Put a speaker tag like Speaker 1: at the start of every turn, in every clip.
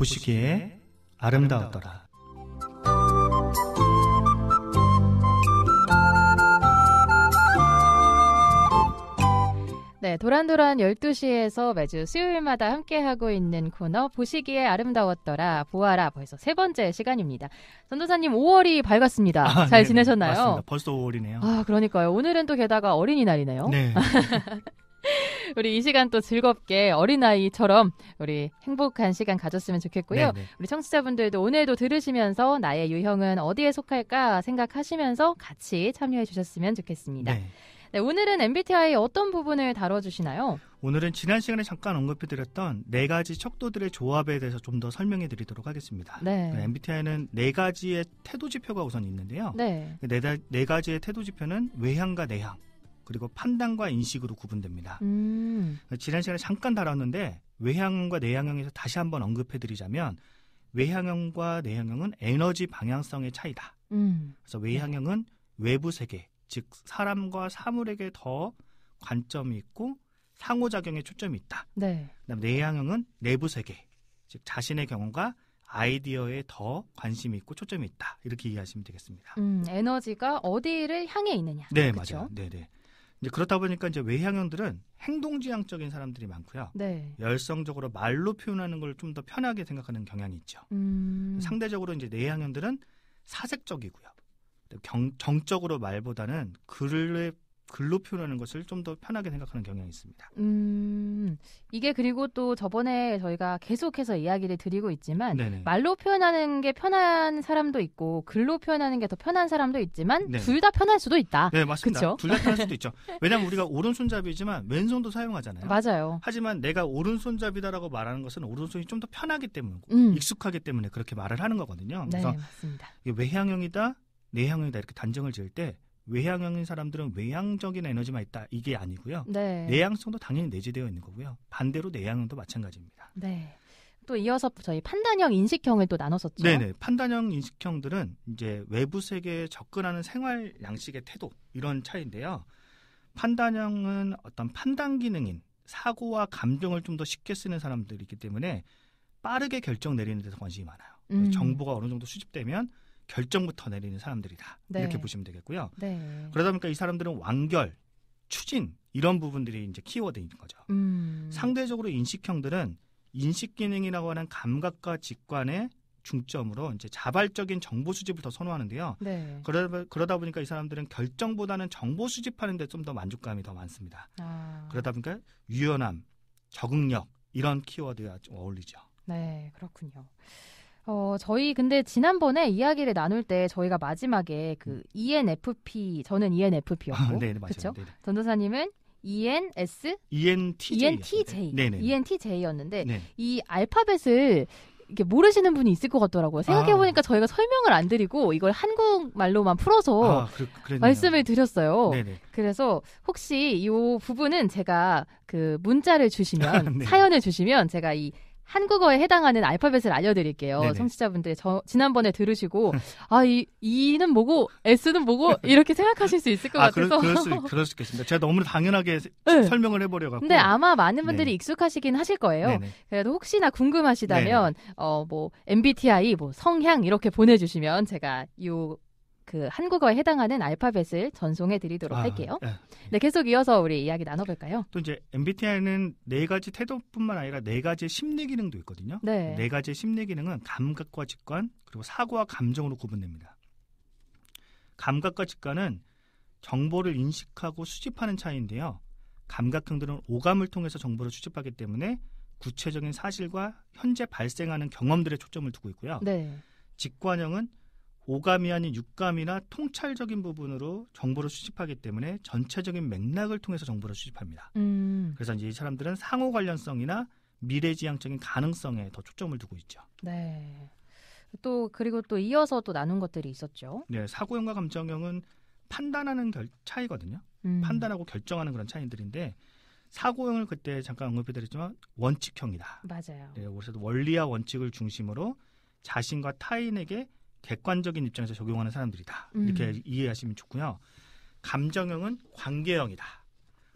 Speaker 1: 보시기에 아름다웠더라.
Speaker 2: 네, 도란도란 12시에서 매주 수요일마다 함께하고 있는 코너 보시기에 아름다웠더라 보아라 벌써 세 번째 시간입니다. 전도사님 5월이 밝았습니다. 아, 잘네 지내셨나요? 맞습니다.
Speaker 1: 벌써 5월이네요. 아,
Speaker 2: 그러니까요. 오늘은 또 게다가 어린이날이네요. 네. 우리 이 시간 또 즐겁게 어린아이처럼 우리 행복한 시간 가졌으면 좋겠고요. 네네. 우리 청취자분들도 오늘도 들으시면서 나의 유형은 어디에 속할까 생각하시면서 같이 참여해 주셨으면 좋겠습니다. 네. 네, 오늘은 MBTI 어떤 부분을 다뤄주시나요?
Speaker 1: 오늘은 지난 시간에 잠깐 언급해드렸던 네 가지 척도들의 조합에 대해서 좀 더 설명해드리도록 하겠습니다. 네. MBTI는 그러니까 네 가지의 태도 지표가 우선 있는데요. 네. 그 네, 네 가지의 태도 지표는 외향과 내향, 그리고 판단과 인식으로 구분됩니다. 음. 그러니까 지난 시간에 잠깐 다뤘는데 외향형과 내향형에서 다시 한번 언급해드리자면 외향형과 내향형은 에너지 방향성의 차이다. 음. 그래서 외향형은 외부 세계, 즉 사람과 사물에게 더 관점이 있고 상호작용에 초점이 있다. 네. 그다음 내향형은 내부 세계, 즉 자신의 경험과 아이디어에 더 관심이 있고 초점이 있다. 이렇게 이해하시면 되겠습니다.
Speaker 2: 음, 에너지가 어디를 향해 있느냐. 네, 그쵸? 맞아요.
Speaker 1: 네, 네. 이제 그렇다 보니까 이제 외향형들은 행동지향적인 사람들이 많고요. 네. 열성적으로 말로 표현하는 걸 좀 더 편하게 생각하는 경향이 있죠.
Speaker 2: 음.
Speaker 1: 상대적으로 이제 내향형들은 사색적이고요. 정적으로 말보다는 글을 글로 표현하는 것을 좀 더 편하게 생각하는 경향이 있습니다.
Speaker 2: 음, 이게 그리고 또 저번에 저희가 계속해서 이야기를 드리고 있지만 네네. 말로 표현하는 게 편한 사람도 있고 글로 표현하는 게 더 편한 사람도 있지만 둘 다 편할 수도 있다. 네, 맞습니다. 둘 다 편할
Speaker 1: 수도 있죠. 왜냐하면 우리가 오른손잡이지만 왼손도 사용하잖아요. 맞아요. 하지만 내가 오른손잡이다라고 말하는 것은 오른손이 좀 더 편하기 때문이고 음. 익숙하기 때문에 그렇게 말을 하는 거거든요. 그래서 네, 맞습니다. 외향형이다, 내향형이다 이렇게 단정을 지을 때 외향형인 사람들은 외향적인 에너지만 있다 이게 아니고요. 네. 내향성도 당연히 내재되어 있는 거고요. 반대로 내향형도 마찬가지입니다.
Speaker 2: 네. 또 이어서 저희 판단형 인식형을 또 나눴었죠. 네네.
Speaker 1: 판단형 인식형들은 이제 외부 세계에 접근하는 생활 양식의 태도 이런 차인데요. 이 판단형은 어떤 판단 기능인 사고와 감정을 좀 더 쉽게 쓰는 사람들이기 때문에 빠르게 결정 내리는 데서 관심이 많아요. 음. 정보가 어느 정도 수집되면 결정부터 내리는 사람들이다. 네. 이렇게 보시면 되겠고요. 네. 그러다 보니까 이 사람들은 완결, 추진 이런 부분들이 이제 키워드인 거죠. 음. 상대적으로 인식형들은 인식 기능이라고 하는 감각과 직관에 중점으로 이제 자발적인 정보 수집을 더 선호하는데요. 네. 그러다, 그러다 보니까 이 사람들은 결정보다는 정보 수집하는 데 좀 더 만족감이 더 많습니다. 아. 그러다 보니까 유연함, 적응력 이런 키워드가좀 어울리죠.
Speaker 2: 네, 그렇군요. 어, 저희 근데 지난번에 이야기를 나눌 때 저희가 마지막에 그 음. ENFP, 저는 ENFP였고. 아, e e e 네, 그렇죠? 전도사님은 ENS?
Speaker 1: ENTJ. ENTJ. 네네.
Speaker 2: ENTJ였는데 네이 알파벳을 이게 모르시는 분이 있을 것 같더라고요. 생각해 보니까 아. 저희가 설명을 안 드리고 이걸 한국말로만 풀어서 아, 그, 말씀을 드렸어요. 네네. 그래서 혹시 이 부분은 제가 그 문자를 주시면 네. 사연을 주시면 제가 이 한국어에 해당하는 알파벳을 알려드릴게요. 네네. 청취자분들 저, 지난번에 들으시고 음. 아이 이는 뭐고 S는 뭐고 음. 이렇게 생각하실 수 있을 것 아, 같아서 그럴, 그럴, 수,
Speaker 1: 그럴 수 있겠습니다. 제가 너무 당연하게 네. 설명을 해버려갖고 근데 아마
Speaker 2: 많은 분들이 네 익숙하시긴 하실 거예요. 네네. 그래도 혹시나 궁금하시다면 어 뭐 MBTI 뭐 성향 이렇게 보내주시면 제가 요그 한국어에 해당하는 알파벳을 전송해 드리도록 아, 할게요. 네. 네, 계속 이어서 우리 이야기 나눠볼까요?
Speaker 1: 또 이제 MBTI는 네 가지 태도뿐만 아니라 네 가지 심리 기능도 있거든요. 네. 네 가지 심리 기능은 감각과 직관 그리고 사고와 감정으로 구분됩니다. 감각과 직관은 정보를 인식하고 수집하는 차이인데요. 감각형들은 오감을 통해서 정보를 수집하기 때문에 구체적인 사실과 현재 발생하는 경험들에 초점을 두고 있고요. 네. 직관형은 오감이 아닌 육감이나 통찰적인 부분으로 정보를 수집하기 때문에 전체적인 맥락을 통해서 정보를 수집합니다. 음. 그래서 이제 이 사람들은 상호 관련성이나 미래지향적인 가능성에 더 초점을 두고 있죠.
Speaker 2: 네. 또 그리고 또 이어서 또 나눈 것들이 있었죠.
Speaker 1: 네, 사고형과 감정형은 판단하는 결, 차이거든요. 음. 판단하고 결정하는 그런 차이들인데 사고형을 그때 잠깐 언급해드렸지만 원칙형이다. 맞아요. 네, 그래서 원리와 원칙을 중심으로 자신과 타인에게 객관적인 입장에서 적용하는 사람들이다. 음. 이렇게 이해하시면 좋고요. 감정형은 관계형이다.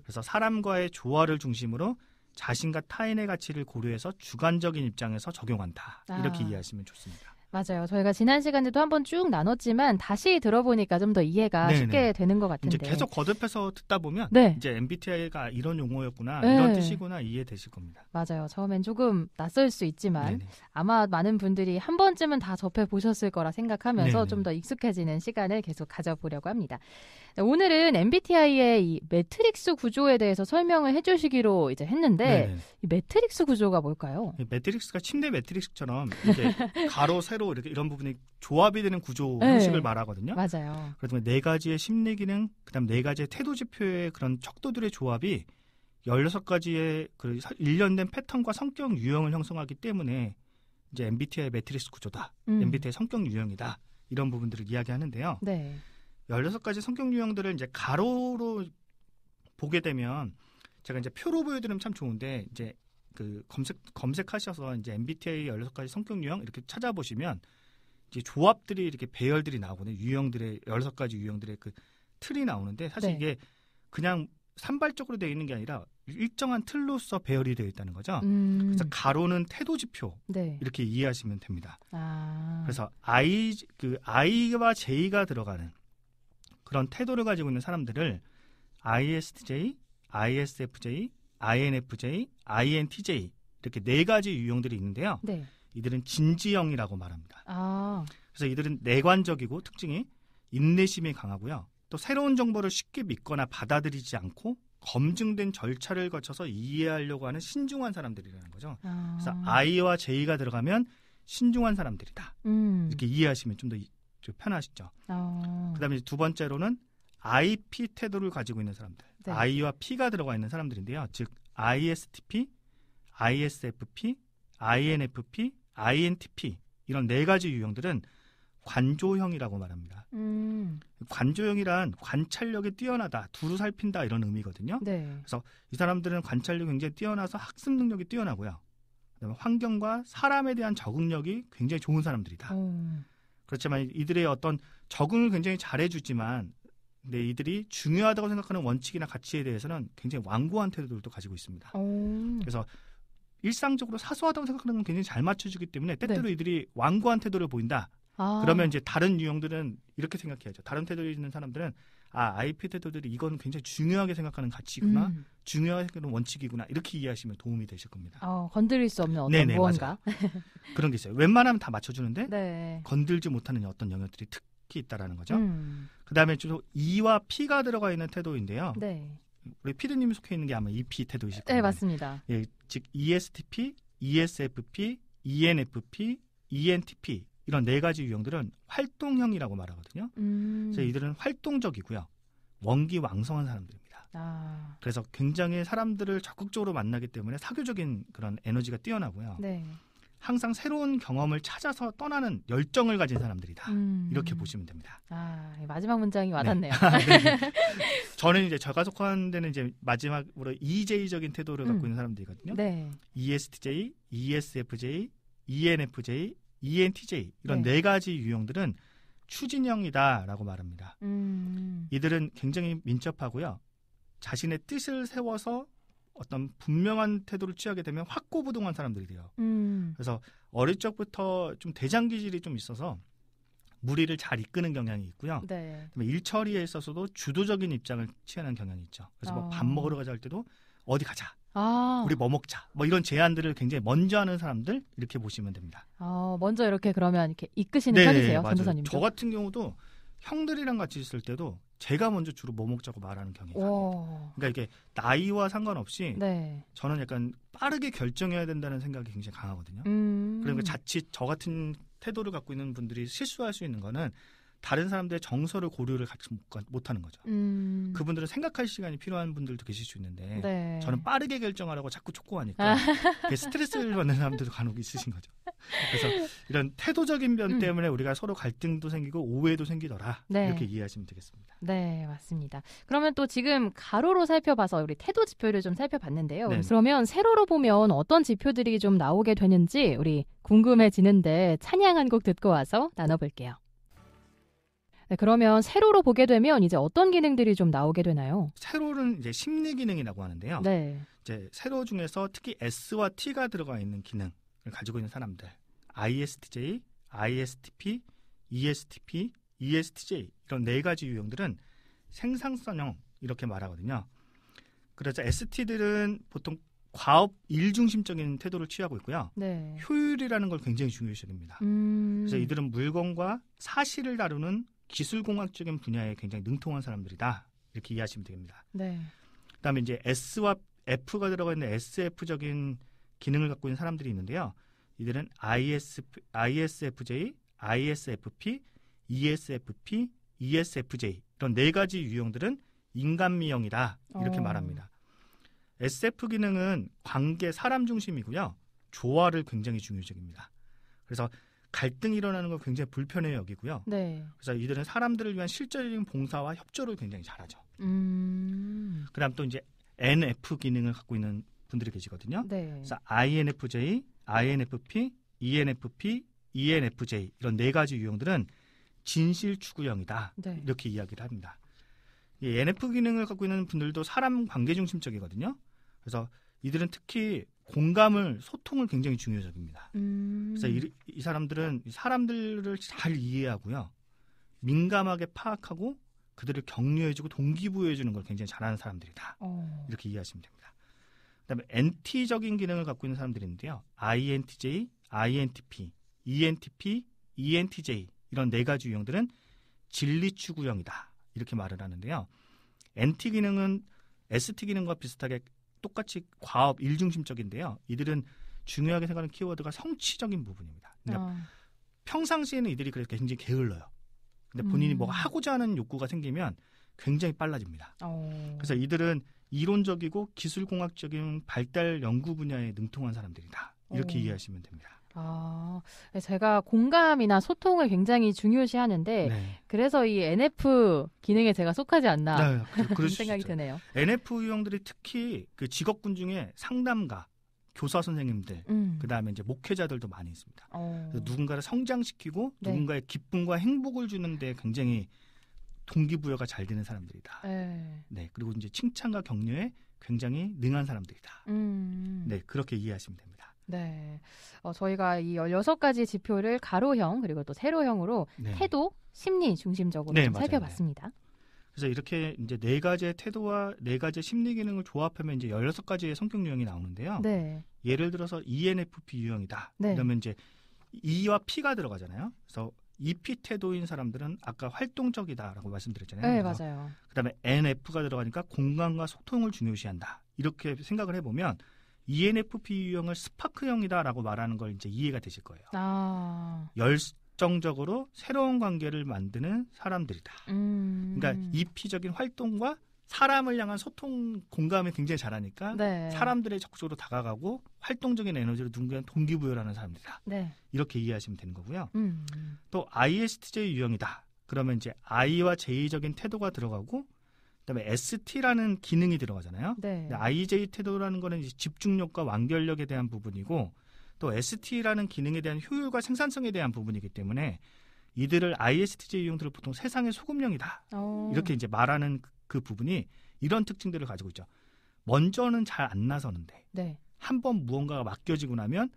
Speaker 1: 그래서 사람과의 조화를 중심으로 자신과 타인의 가치를 고려해서 주관적인 입장에서 적용한다. 이렇게 아. 이해하시면 좋습니다.
Speaker 2: 맞아요. 저희가 지난 시간에도 한번 쭉 나눴지만 다시 들어보니까 좀 더 이해가 네네. 쉽게 되는 것 같은데. 이제 계속
Speaker 1: 거듭해서 듣다 보면 네. 이제 MBTI가 이런 용어였구나 네. 이런 뜻이구나 이해되실 겁니다.
Speaker 2: 맞아요. 처음엔 조금 낯설 수 있지만 네네. 아마 많은 분들이 한 번쯤은 다 접해 보셨을 거라 생각하면서 좀 더 익숙해지는 시간을 계속 가져보려고 합니다. 네, 오늘은 MBTI의 이 매트릭스 구조에 대해서 설명을 해주시기로 이제 했는데 네네. 이 매트릭스 구조가 뭘까요?
Speaker 1: 매트릭스가 침대 매트릭스처럼 이제 가로 세로 이렇게 이런 부분이 조합이 되는 구조 네. 형식을 네. 말하거든요. 맞아요. 그래서네 가지의 심리 기능, 그다음 네 가지의 태도 지표의 그런 척도들의 조합이 16가지의 그 일련된 패턴과 성격 유형을 형성하기 때문에 이제 MBTI 매트릭스 구조다. 음. MBTI 성격 유형이다. 이런 부분들을 이야기하는데요. 네. 열여섯 가지 성격 유형들을 이제 가로로 보게 되면 제가 이제 표로 보여드리면 참 좋은데 이제 그 검색 검색하셔서 이제 MBTI 열여섯 가지 성격 유형 이렇게 찾아보시면 이제 조합들이 이렇게 배열들이 나오거든요. 유형들의 열여섯 가지 유형들의 그 틀이 나오는데 사실 네. 이게 그냥 산발적으로 되어 있는 게 아니라 일정한 틀로서 배열이 되어 있다는 거죠. 음. 그래서 가로는 태도 지표 네. 이렇게 이해하시면 됩니다.
Speaker 2: 아.
Speaker 1: 그래서 I 그 I와 J가 들어가는 그런 태도를 가지고 있는 사람들을 ISTJ, ISFJ, INFJ, INTJ 이렇게 네 가지 유형들이 있는데요. 네. 이들은 진지형이라고 말합니다. 아. 그래서 이들은 내관적이고 특징이 인내심이 강하고요. 또 새로운 정보를 쉽게 믿거나 받아들이지 않고 검증된 절차를 거쳐서 이해하려고 하는 신중한 사람들이라는 거죠. 아. 그래서 I와 J가 들어가면 신중한 사람들이다. 음. 이렇게 이해하시면 좀더 편하시죠. 어. 그다음에 두 번째로는 IP 태도를 가지고 있는 사람들, 네. I와 P가 들어가 있는 사람들인데요. 즉 네. ISTP, ISFP, INFP, INTP 이런 네 가지 유형들은 관조형이라고 말합니다.
Speaker 2: 음.
Speaker 1: 관조형이란 관찰력이 뛰어나다, 두루 살핀다 이런 의미거든요. 네. 그래서 이 사람들은 관찰력이 굉장히 뛰어나서 학습 능력이 뛰어나고요. 그다음에 환경과 사람에 대한 적응력이 굉장히 좋은 사람들이다. 음. 그렇지만 이들의 어떤 적응을 굉장히 잘해주지만 근데 이들이 중요하다고 생각하는 원칙이나 가치에 대해서는 굉장히 완고한 태도들도 가지고 있습니다. 오. 그래서 일상적으로 사소하다고 생각하는 건 굉장히 잘 맞춰주기 때문에 때때로 네. 이들이 완고한 태도를 보인다. 아. 그러면 이제 다른 유형들은 이렇게 생각해야죠. 다른 태도를지는 사람들은 아 IP 대도들이 이건 굉장히 중요하게 생각하는 가치구나, 음. 중요하게 생각하는 원칙이구나 이렇게 이해하시면 도움이 되실 겁니다.
Speaker 2: 어, 건드릴 수 없는 어떤 네네, 무언가
Speaker 1: 그런 게 있어요. 웬만하면 다 맞춰주는데 네. 건들지 못하는 어떤 영역들이 특히 있다라는 거죠. 음. 그다음에 주로 E와 P가 들어가 있는 태도인데요. 네. 우리 피드님이 속해 있는 게 아마 EP 태도이실 거예요. 네, 맞습니다. 예, 즉 ESTP, ESFP, ENFP, ENTP 이런 네 가지 유형들은 활동형이라고 말하거든요. 음. 그래서 이들은 활동적이고요. 원기왕성한 사람들입니다.
Speaker 2: 아.
Speaker 1: 그래서 굉장히 사람들을 적극적으로 만나기 때문에 사교적인 그런 에너지가 뛰어나고요. 네. 항상 새로운 경험을 찾아서 떠나는 열정을 가진 사람들이다. 음. 이렇게 보시면 됩니다.
Speaker 2: 아, 예, 마지막 문장이 네. 와닿네요. 아, 네.
Speaker 1: 저는 이제 제가 속한 데는 이제 마지막으로 EJ적인 태도를 음. 갖고 있는 사람들이거든요. 네. ESTJ, ESFJ, ENFJ, ENTJ 이런 네, 네 가지 유형들은 추진형이다라고 말합니다. 음. 이들은 굉장히 민첩하고요. 자신의 뜻을 세워서 어떤 분명한 태도를 취하게 되면 확고부동한 사람들이 돼요. 음. 그래서 어릴 적부터 좀 대장 기질이 좀 있어서 무리를 잘 이끄는 경향이 있고요. 네. 일 처리에 있어서도 주도적인 입장을 취하는 경향이 있죠. 그래서 어. 뭐 뭐밥 아. 먹으러 가자 할 때도 어디 가자
Speaker 2: 아. 우리
Speaker 1: 뭐 먹자. 뭐 이런 제안들을 굉장히 먼저 하는 사람들 이렇게 보시면 됩니다.
Speaker 2: 어, 먼저 이렇게 그러면 이렇게 이끄시는 네, 편이세요, 전도사님? 저 같은
Speaker 1: 경우도 형들이랑 같이 있을 때도 제가 먼저 주로 뭐 먹자고 말하는 경향이
Speaker 2: 강해요.
Speaker 1: 그러니까 이게 나이와 상관없이 네. 저는 약간 빠르게 결정해야 된다는 생각이 굉장히 강하거든요. 음. 그러니까 자칫 저 같은 태도를 갖고 있는 분들이 실수할 수 있는 거는 다른 사람들의 정서를 고려를 같이 못, 하는 거죠. 음. 그분들은 생각할 시간이 필요한 분들도 계실 수 있는데 네. 저는 빠르게 결정하라고 자꾸 촉구하니까 아. 스트레스를 받는 사람들도 간혹 있으신 거죠. 그래서 이런 태도적인 변 음. 때문에 우리가 서로 갈등도 생기고 오해도 생기더라 네. 이렇게 이해하시면 되겠습니다.
Speaker 2: 네 맞습니다. 그러면 또 지금 가로로 살펴봐서 우리 태도 지표를 좀 살펴봤는데요. 네. 그러면 세로로 보면 어떤 지표들이 좀 나오게 되는지 우리 궁금해지는데 찬양 한 곡 듣고 와서 나눠볼게요. 네, 그러면 세로로 보게 되면 이제 어떤 기능들이 좀 나오게 되나요?
Speaker 1: 세로는 이제 심리 기능이라고 하는데요. 네. 이제 세로 중에서 특히 S와 T가 들어가 있는 기능을 가지고 있는 사람들, ISTJ, ISTP, ESTP, ESTJ 이런 네 가지 유형들은 생산성형 이렇게 말하거든요. 그래서 ST들은 보통 과업 일 중심적인 태도를 취하고 있고요. 네. 효율이라는 걸 굉장히 중요시됩니다
Speaker 2: 음... 그래서 이들은
Speaker 1: 물건과 사실을 다루는 기술공학적인 분야에 굉장히 능통한 사람들이다. 이렇게 이해하시면 됩니다. 네. 그다음에 이제 S와 F가 들어가 있는 SF적인 기능을 갖고 있는 사람들이 있는데요. 이들은 ISF, ISFJ, ISFP, ESFP, ESFJ 이런 네 가지 유형들은 인간미형이다 이렇게 오. 어. 말합니다. SF 기능은 관계 사람 중심이고요. 조화를 굉장히 중요적입니다. 그래서 갈등이 일어나는 걸 굉장히 불편해 여기고요. 네. 그래서 이들은 사람들을 위한 실질적인 봉사와 협조를 굉장히 잘하죠. 음. 그다음 또 이제 NF 기능을 갖고 있는 분들이 계시거든요. 네. 그래서 INFJ, INFP, ENFP, ENFJ 이런 네 가지 유형들은 진실 추구형이다 네. 이렇게 이야기를 합니다. 이 NF 기능을 갖고 있는 분들도 사람 관계 중심적이거든요. 그래서 이들은 특히 공감을 소통을 굉장히 중요적입니다 음. 그래서 이, 이 사람들은 사람들을 잘 이해하고요. 민감하게 파악하고 그들을 격려해주고 동기부여해주는 걸 굉장히 잘하는 사람들이다. 어. 이렇게 이해하시면 됩니다. 그다음에 NT적인 기능을 갖고 있는 사람들인데요. INTJ, INTP, ENTP, ENTJ 이런 네 가지 유형들은 진리 추구형이다 이렇게 말을 하는데요. NT 기능은 ST 기능과 비슷하게 똑같이 과업 일중심적인데요. 이들은 중요하게 생각하는 키워드가 성취적인 부분입니다. 그러 어. 평상시에는 이들이 그렇게 굉장히 게을러요. 근데 본인이 뭐 음. 뭐가 하고자 하는 욕구가 생기면 굉장히 빨라집니다. 오. 어. 그래서 이들은 이론적이고 기술공학적인 발달 연구 분야에 능통한 사람들이다. 이렇게 오. 어. 이해하시면 됩니다.
Speaker 2: 아, 네, 제가 공감이나 소통을 굉장히 중요시 하는데 네. 그래서 이 NF 기능에 제가 속하지 않나 네, 그런 생각이
Speaker 1: 드네요. NF 유형들이 특히 그 직업군 중에 상담가, 교사 선생님들, 음. 그 다음에 이제 목회자들도 많이 있습니다. 어. 누군가를 성장시키고 네. 누군가의 기쁨과 행복을 주는데 굉장히 동기부여가 잘 되는 사람들이다. 네. 네 그리고 이제 칭찬과 격려에 굉장히 능한 사람들이다.
Speaker 2: 음.
Speaker 1: 네, 그렇게 이해하시면 됩니다.
Speaker 2: 네. 어, 저희가 이 16가지 지표를 가로형 그리고 또 세로형으로 네. 태도, 심리 중심적으로 네, 살펴봤습니다. 맞 네.
Speaker 1: 그래서 이렇게 이제 네 가지의 태도와 네 가지의 심리 기능을 조합하면 이제 16가지의 성격 유형이 나오는데요. 네. 예를 들어서 ENFP 유형이다. 네. 그러면 이제 E와 P가 들어가잖아요. 그래서 EP 태도인 사람들은 아까 활동적이다라고 말씀드렸잖아요. 네, 맞아요. 그다음에 NF가 들어가니까 공간과 소통을 중요시한다. 이렇게 생각을 해보면 ENFP 유형을 스파크형이다라고 말하는 걸 이제 이해가 되실 거예요.
Speaker 2: 아.
Speaker 1: 열정적으로 새로운 관계를 만드는 사람들이다. 음. 그러니까 이피적인 e 활동과 사람을 향한 소통 공감이 굉장히 잘하니까 네. 사람들의 적극으로 다가가고 활동적인 에너지를 누군가는 동기부여라는 사람들이다. 네. 이렇게 이해하시면 되는 거고요. 음. 또 ISTJ 유형이다. 그러면 이제 I와 J적인 태도가 들어가고 그다음에 ST라는 기능이 들어가잖아요. 네. IJ 태도라는 거는 집중력과 완결력에 대한 부분이고 또 ST라는 기능에 대한 효율과 생산성에 대한 부분이기 때문에 이들을 ISTJ 유형들을 보통 세상의 소금령이다 오. 어. 이렇게 이제 말하는 그, 그 부분이 이런 특징들을 가지고 있죠. 먼저는 잘 안 나서는데 네. 한번 무언가가 맡겨지고 나면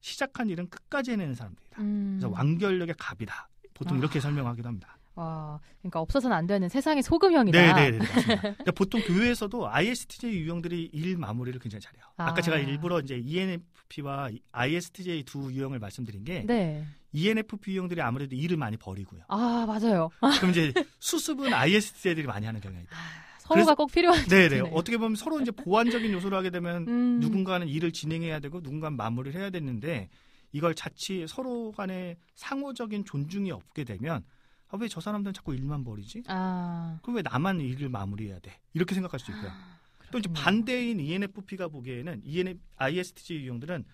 Speaker 1: 시작한 일은 끝까지 해내는 사람들이다. 음. 그래서 완결력의 갑이다. 보통 아. 이렇게 설명하기도 합니다.
Speaker 2: 와, 아, 그러니까 없어서는 안 되는 세상의 소금형이다. 네, 네, 그러 네,
Speaker 1: 네, 보통 교회에서도 ISTJ 유형들이 일 마무리를 굉장히 잘해요. 아. 까 제가 일부러 이제 ENFP와 ISTJ 두 유형을 말씀드린 게 네. ENFP 유형들이 아무래도 일을 많이 버리고요.
Speaker 2: 아, 맞아요. 그럼 이제 수습은
Speaker 1: ISTJ들이 많이 하는 경향이다. 아,
Speaker 2: 서로가 꼭 필요한. 네네. 네.
Speaker 1: 어떻게 보면 서로 이제 보완적인 요소를 하게 되면 음. 누군가는 일을 진행해야 되고 누군가는 마무리를 해야 되는데 이걸 자칫 서로 간에 상호적인 존중이 없게 되면 아, 왜저 사람들은 자꾸 일만 벌이지?
Speaker 2: 아.
Speaker 1: 그럼 왜 나만 일을 마무리해야 돼? 이렇게 생각할 수 있고요. 아, 또 이제 반대인 ENFP가 보기에는 EN, ISTJ 유형들은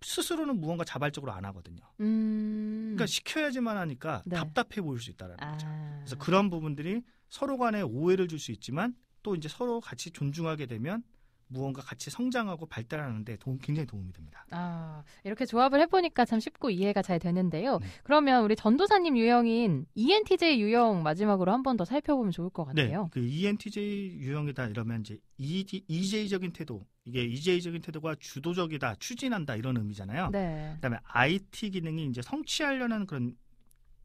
Speaker 1: 스스로는 무언가 자발적으로 안 하거든요. 음. 그러니까 시켜야지만 하니까 네. 답답해 보일 수 있다라는 거죠. 아. 그래서 그런 부분들이 서로 간에 오해를 줄 수 있지만 또 이제 서로 같이 존중하게 되면 무언가 같이 성장하고 발달하는데 도움, 굉장히 도움이 됩니다.
Speaker 2: 아, 이렇게 조합을 해보니까 참 쉽고 이해가 잘 되는데요. 네. 그러면 우리 전도사님 유형인 ENTJ 유형 마지막으로 한 번 더 살펴보면 좋을
Speaker 1: 것 네, 같아요. 네, 그 ENTJ 유형이다 이러면 이제 EJ적인 e 태도, 이게 EJ적인 태도가 주도적이다, 추진한다 이런 의미잖아요. 네. 그다음에 IT 기능이 이제 성취하려는 그런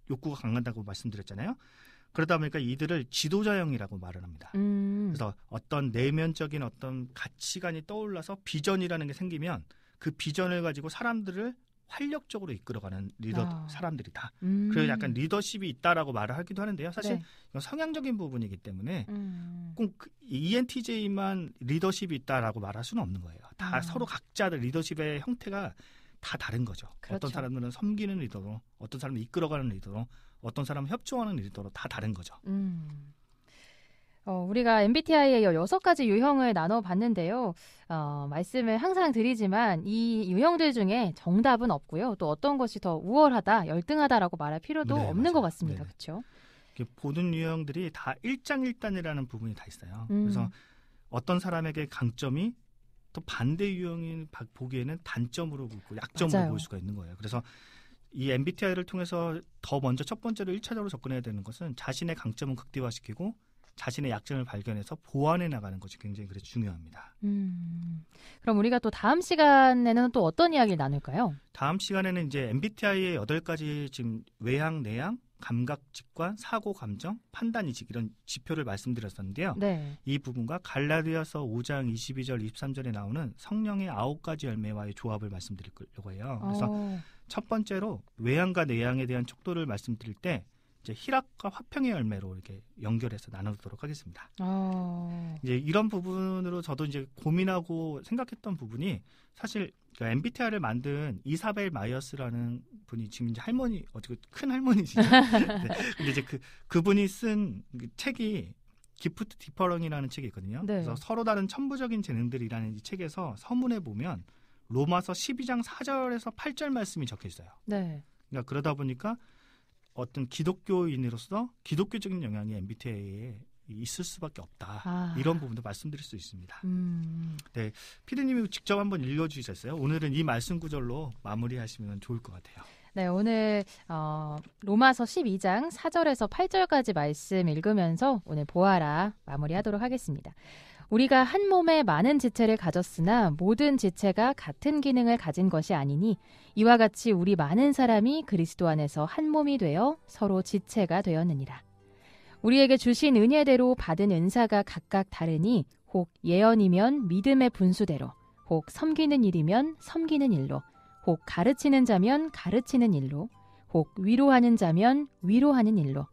Speaker 1: 욕구가 강한다고 말씀드렸잖아요. 그러다 보니까 이들을 지도자형이라고 말을 합니다.
Speaker 2: 음. 그래서
Speaker 1: 어떤 내면적인 어떤 가치관이 떠올라서 비전이라는 게 생기면 그 비전을 가지고 사람들을 활력적으로 이끌어가는 리더 아. 사람들이다. 음. 그리고 약간 리더십이 있다라고 말을 하기도 하는데요. 사실 네. 이건 성향적인 부분이기 때문에 음. 꼭 그 ENTJ만 리더십이 있다라고 말할 수는 없는 거예요. 다 아. 서로 각자들 리더십의 형태가 다 다른 거죠. 그렇죠. 어떤 사람들은 섬기는 리더로, 어떤 사람은 이끌어가는 리더로, 어떤 사람은 협조하는 일도러다 다른 거죠.
Speaker 2: 음. 어, 우리가 MBTI의 여섯 가지 유형을 나눠봤는데요. 어, 말씀을 항상 드리지만 이 유형들 중에 정답은 없고요. 또 어떤 것이 더 우월하다, 열등하다라고 말할 필요도 네, 없는 맞아요. 것 같습니다. 네. 그렇죠?
Speaker 1: 모든 유형들이 다 일장일단이라는 부분이 다 있어요. 음. 그래서 어떤 사람에게 강점이 또 반대 유형인 보기에는 단점으로 보고 약점으로 맞아요. 볼 수가 있는 거예요. 그래서 이 MBTI를 통해서 더 먼저 첫 번째로 일차적으로 접근해야 되는 것은 자신의 강점은 극대화시키고 자신의 약점을 발견해서 보완해 나가는 것이 굉장히 그래 중요합니다.
Speaker 2: 음, 그럼 우리가 또 다음 시간에는 또 어떤 이야기를 나눌까요?
Speaker 1: 다음 시간에는 이제 MBTI의 여덟 가지 지금 외향, 내향, 감각, 직관, 사고, 감정, 판단, 이직 이런 지표를 말씀드렸었는데요. 네. 이 부분과 갈라디아서 5장 22절, 23절에 나오는 성령의 아홉 가지 열매와의 조합을 말씀드리려고 해요. 그래서 오. 첫 번째로 외양과 내양에 대한 척도를 말씀드릴 때 이제 희락과 화평의 열매로 이렇게 연결해서 나누도록 하겠습니다. 어... 이제 이런 부분으로 저도 이제 고민하고 생각했던 부분이 사실 그러니까 MBTI를 만든 이사벨 마이어스라는 분이 지금 이제 할머니 어떻게 그 큰 할머니시죠? 네. 근데 이제 그 그분이 쓴 그 책이 기프트 디퍼런이라는 책이 있거든요. 네. 그래서 서로 다른 천부적인 재능들이라는 이 책에서 서문에 보면 로마서 12장 4절에서 8절 말씀이 적혀 있어요. 네. 그러니까 그러다 보니까 어떤 기독교인으로서 기독교적인 영향이 MBTI에 있을 수밖에 없다. 아. 이런 부분도 말씀드릴 수 있습니다. 음. 음. 네, 피디님이 직접 한번 읽어주셨어요. 오늘은 이 말씀 구절로 마무리하시면 좋을 것 같아요.
Speaker 2: 네, 오늘 어, 로마서 12장 4절에서 8절까지 말씀 읽으면서 오늘 보아라 마무리하도록 하겠습니다. 우리가 한 몸에 많은 지체를 가졌으나 모든 지체가 같은 기능을 가진 것이 아니니 이와 같이 우리 많은 사람이 그리스도 안에서 한 몸이 되어 서로 지체가 되었느니라. 우리에게 주신 은혜대로 받은 은사가 각각 다르니 혹 예언이면 믿음의 분수대로, 혹 섬기는 일이면 섬기는 일로, 혹 가르치는 자면 가르치는 일로, 혹 위로하는 자면 위로하는 일로,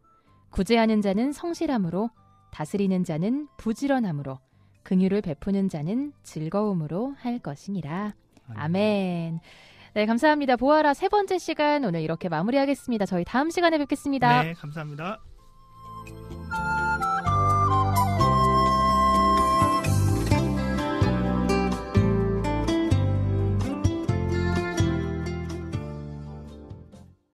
Speaker 2: 구제하는 자는 성실함으로, 다스리는 자는 부지런함으로, 긍휼을 베푸는 자는 즐거움으로 할 것이니라. 아멘. 네, 감사합니다. 보아라 세 번째 시간 오늘 이렇게 마무리하겠습니다. 저희 다음 시간에 뵙겠습니다. 네,
Speaker 1: 감사합니다.